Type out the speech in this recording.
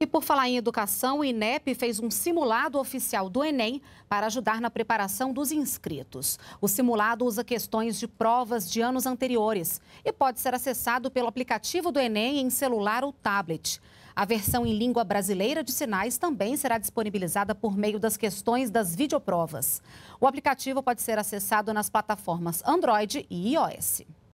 E por falar em educação, o INEP fez um simulado oficial do Enem para ajudar na preparação dos inscritos. O simulado usa questões de provas de anos anteriores e pode ser acessado pelo aplicativo do Enem em celular ou tablet. A versão em língua brasileira de sinais também será disponibilizada por meio das questões das videoprovas. O aplicativo pode ser acessado nas plataformas Android e iOS.